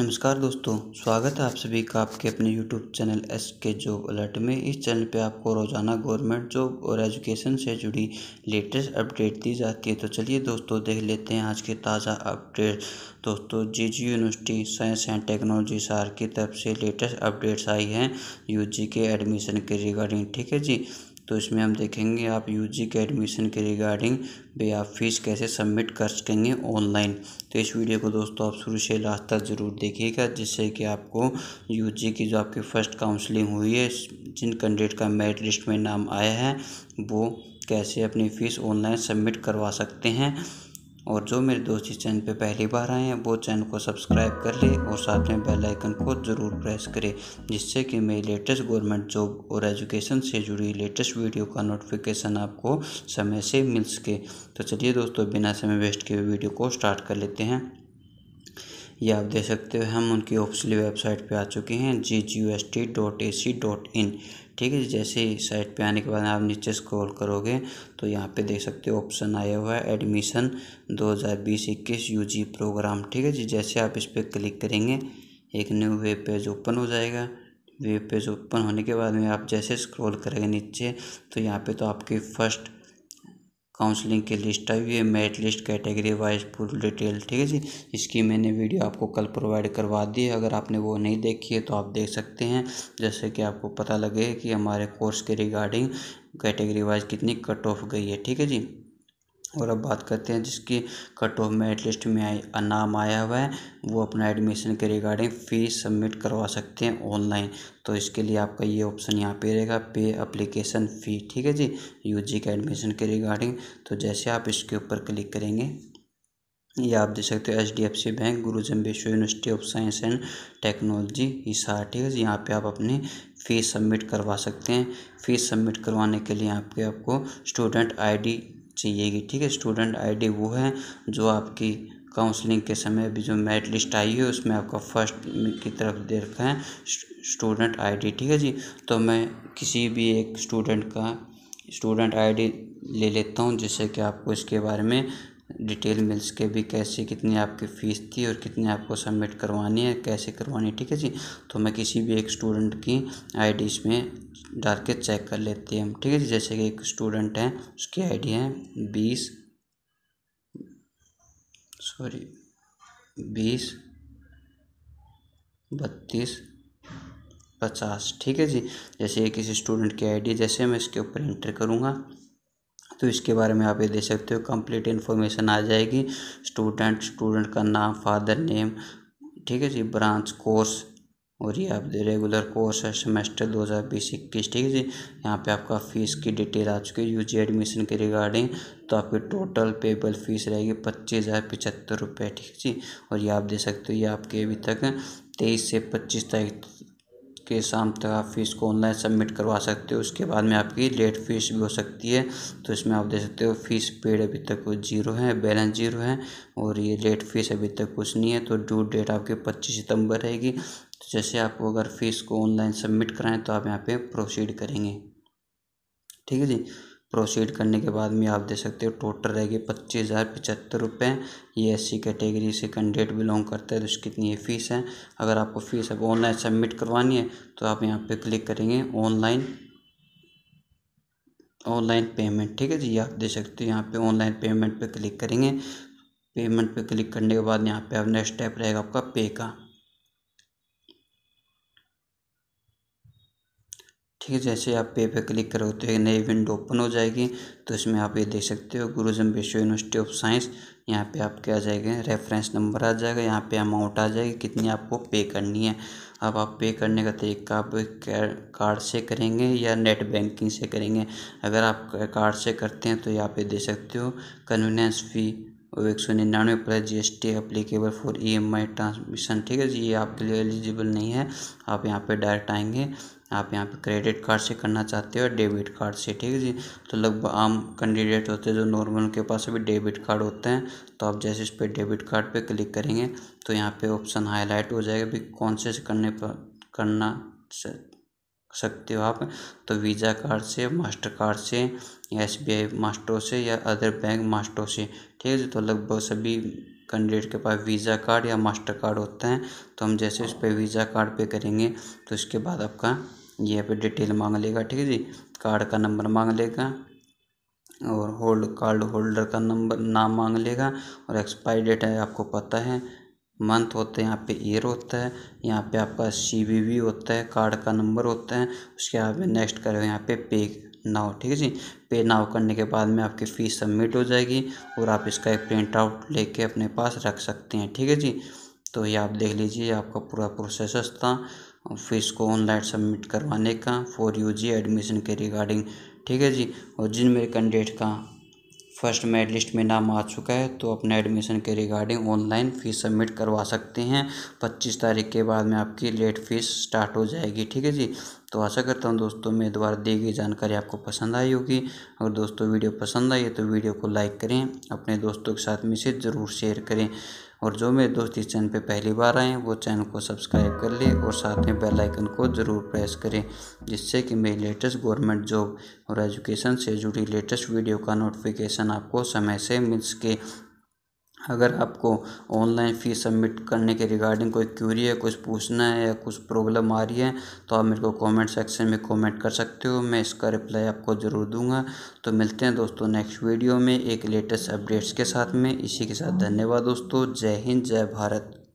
नमस्कार दोस्तों स्वागत है आप सभी का आपके अपने YouTube channel S K job alert में इस चैनल पे आपको रोज़ाना गवर्नमेंट जॉब और एजुकेशन से जुड़ी लेटेस्ट अपडेट दी जाती है तो चलिए दोस्तों देख लेते हैं आज के ताज़ा अपडेट दोस्तों G G university science and technology सार की तरफ से लेटेस्ट अपडेट्स आई हैं यू के एडमिशन के रिगार्डिंग ठीक है जी तो इसमें हम देखेंगे आप यूजी के एडमिशन के रिगार्डिंग वे आप फीस कैसे सबमिट कर सकेंगे ऑनलाइन तो इस वीडियो को दोस्तों आप शुरू से लास्ट तक ज़रूर देखिएगा जिससे कि आपको यू की जो आपकी फ़र्स्ट काउंसलिंग हुई है जिन कैंडिडेट का मेरिट लिस्ट में नाम आया है वो कैसे अपनी फ़ीस ऑनलाइन सबमिट करवा सकते हैं और जो मेरे दोस्त इस चैनल पे पहली बार आए हैं वो चैनल को सब्सक्राइब कर ले और साथ में बेल आइकन को ज़रूर प्रेस करें जिससे कि मेरी लेटेस्ट गवर्नमेंट जॉब और एजुकेशन से जुड़ी लेटेस्ट वीडियो का नोटिफिकेशन आपको समय से मिल सके तो चलिए दोस्तों बिना समय वेस्ट किए वीडियो को स्टार्ट कर लेते हैं ये आप देख सकते हो हम उनकी ऑफिशियल वेबसाइट पर आ चुके हैं G G U S T dot A C dot in ठीक है जैसे ही साइट पे आने के बाद आप नीचे स्क्रॉल करोगे तो यहाँ पे देख सकते हो ऑप्शन आया हुआ है एडमिशन 2020-21 यूजी प्रोग्राम ठीक है जी जैसे आप इस पर क्लिक करेंगे एक न्यू वेब पेज ओपन हो जाएगा वेब पेज ओपन होने के बाद में आप जैसे स्क्रॉल करेंगे नीचे तो यहाँ पे तो आपकी फ़र्स्ट काउंसलिंग की लिस्ट आई हुई है merit list category wise full detail ठीक है जी इसकी मैंने वीडियो आपको कल प्रोवाइड करवा दी है अगर आपने वो नहीं देखी है तो आप देख सकते हैं जैसे कि आपको पता लगे कि हमारे कोर्स के रिगार्डिंग कैटेगरी वाइज कितनी कट ऑफ गई है ठीक है जी और अब बात करते हैं जिसकी कट ऑफ मेरिट लिस्ट में आई नाम आया हुआ है वो अपना एडमिशन के रिगार्डिंग फ़ीस सबमिट करवा सकते हैं ऑनलाइन तो इसके लिए आपका ये ऑप्शन यहाँ पे रहेगा पे अप्लीकेशन फ़ी ठीक है जी यूजी के एडमिशन के रिगार्डिंग तो जैसे आप इसके ऊपर क्लिक करेंगे ये आप देख सकते हो H D F C bank Guru Jambheshwar university of science and technology Hisar ठीक है यहाँ पे आप अपनी फ़ीस सबमिट करवा सकते हैं फ़ीस सबमिट करवाने के लिए यहाँ पे आपको स्टूडेंट आईडी चाहिएगी ठीक है स्टूडेंट आईडी वो है जो आपकी काउंसलिंग के समय अभी जो मेरिट लिस्ट आई है उसमें आपका फर्स्ट की तरफ दे रखा है स्टूडेंट आईडी ठीक है जी तो मैं किसी भी एक स्टूडेंट का स्टूडेंट आईडी ले लेता हूँ जिससे कि आपको इसके बारे में डिटेल मिल सके भी कैसे कितनी आपकी फ़ीस थी और कितनी आपको सबमिट करवानी है कैसे करवानी है ठीक है जी तो मैं किसी भी एक स्टूडेंट की आई डी इसमें डाल के चेक कर लेते हैं ठीक है जी जैसे कि एक स्टूडेंट है उसकी आई डी है बीस सॉरी बीस बत्तीस पचास ठीक है जी जैसे किसी स्टूडेंट की आईडी जैसे मैं इसके ऊपर इंटर करूँगा तो इसके बारे में आप ये दे सकते हो कंप्लीट इन्फॉर्मेशन आ जाएगी स्टूडेंट स्टूडेंट का नाम फादर नेम ठीक है जी ब्रांच कोर्स और ये आप रेगुलर कोर्स है सेमेस्टर दो हज़ार बीस इक्कीस ठीक है जी यहाँ पे आपका फ़ीस की डिटेल आ चुकी है यू जी एडमिशन के रिगार्डिंग तो आपकी टोटल पेबल फीस रहेगी पच्चीस हज़ार पचहत्तर रुपये ठीक है जी और ये आप दे सकते हो ये आपके अभी तक तेईस से पच्चीस तारीख के शाम तक आप फ़ीस को ऑनलाइन सबमिट करवा सकते हो उसके बाद में आपकी लेट फीस भी हो सकती है तो इसमें आप देख सकते हो फीस पेड अभी तक जीरो है बैलेंस जीरो है और ये लेट फीस अभी तक कुछ नहीं है तो ड्यू डेट आपकी पच्चीस सितंबर रहेगी तो जैसे आप अगर फीस को ऑनलाइन सबमिट कराएं तो आप यहाँ पे प्रोसीड करेंगे ठीक है जी प्रोसीड करने के बाद में आप दे सकते हो टोटल रहेगी पच्चीस हज़ार पचहत्तर रुपये ये एस सी कैटेगरी से कैंडिडेट बिलोंग करता है तो उसकी कितनी फ़ीस है अगर आपको फ़ीस अब ऑनलाइन सबमिट करवानी है तो आप यहाँ पे क्लिक करेंगे ऑनलाइन ऑनलाइन पेमेंट ठीक है जी आप दे सकते हो यहाँ पे ऑनलाइन पेमेंट पे क्लिक करेंगे पेमेंट पे क्लिक करने के बाद यहाँ पे अब नेक्स्ट स्टेप रहेगा आपका पे का ठीक है जैसे आप पे पे क्लिक करो तो एक नई विंडो ओपन हो जाएगी तो इसमें आप ये देख सकते हो गुरुजम विश्व यूनिवर्सिटी ऑफ साइंस यहाँ पे आपके आ जाएगा रेफरेंस नंबर आ जाएगा यहाँ पे अमाउंट आ जाएगी कितनी आपको पे करनी है अब आप पे करने का तरीका आप कार्ड से करेंगे या नेट बैंकिंग से करेंगे अगर आप कार्ड से करते हैं तो यहाँ पे दे सकते हो कन्वीनियंस फ़ी और एक सौ निन्यानवे plus G S T applicable for E M I transmission ठीक है जी ये आपके लिए एलिजिबल नहीं है आप यहाँ पे डायरेक्ट आएंगे आप यहाँ पे क्रेडिट कार्ड से करना चाहते हो डेबिट कार्ड से ठीक है जी तो लगभग आम कैंडिडेट होते हैं जो नॉर्मल के पास अभी डेबिट कार्ड होते हैं तो आप जैसे इस पर डेबिट कार्ड पे क्लिक करेंगे तो यहाँ पे ऑप्शन हाईलाइट हो जाएगा भी कौन से करने पर करना सकते हो आप तो वीज़ा कार्ड से मास्टर कार्ड से या एस बी आई मास्टरों से या अदर बैंक मास्टरों से ठीक है जी तो लगभग सभी कैंडिडेट के पास वीज़ा कार्ड या मास्टर कार्ड होता है तो हम जैसे इस पर वीज़ा कार्ड पे करेंगे तो इसके बाद आपका ये पे डिटेल मांग लेगा ठीक है जी कार्ड का नंबर मांग लेगा और होल्ड कार्ड होल्डर का नंबर नाम मांग लेगा और एक्सपायरी डेट है आपको पता है मंथ होता है यहाँ पे ईयर होता है यहाँ पे आपका सी वी होता है कार्ड का नंबर होता है उसके में नेक्स्ट करो यहाँ पे पे नाव ठीक है जी पे नाव करने के बाद में आपकी फ़ीस सबमिट हो जाएगी और आप इसका एक प्रिंट आउट लेके अपने पास रख सकते हैं ठीक है जी तो ये आप देख लीजिए आपका पूरा प्रोसेस था फीस को ऑनलाइन सबमिट करवाने का फॉर यू जी एडमिशन के रिगार्डिंग ठीक है जी और जिन मेरे कैंडिडेट का फर्स्ट मेरिट लिस्ट में नाम आ चुका है तो अपने एडमिशन के रिगार्डिंग ऑनलाइन फ़ीस सबमिट करवा सकते हैं पच्चीस तारीख के बाद में आपकी लेट फीस स्टार्ट हो जाएगी ठीक है जी तो आशा करता हूँ दोस्तों मेरे द्वारा दी गई जानकारी आपको पसंद आई होगी अगर दोस्तों वीडियो पसंद आई है तो वीडियो को लाइक करें अपने दोस्तों के साथ मैसेज ज़रूर शेयर करें और जो मेरे दोस्त इस चैनल पर पहली बार आए वो चैनल को सब्सक्राइब कर लें और साथ में बेल आइकन को ज़रूर प्रेस करें जिससे कि मेरी लेटेस्ट गवर्नमेंट जॉब और एजुकेशन से जुड़ी लेटेस्ट वीडियो का नोटिफिकेशन आपको समय से मिल सके अगर आपको ऑनलाइन फ़ीस सबमिट करने के रिगार्डिंग कोई क्यूरी है कुछ पूछना है या कुछ प्रॉब्लम आ रही है तो आप मेरे को कमेंट सेक्शन में कमेंट कर सकते हो मैं इसका रिप्लाई आपको ज़रूर दूंगा तो मिलते हैं दोस्तों नेक्स्ट वीडियो में एक लेटेस्ट अपडेट्स के साथ में इसी के साथ धन्यवाद दोस्तों जय हिंद जय भारत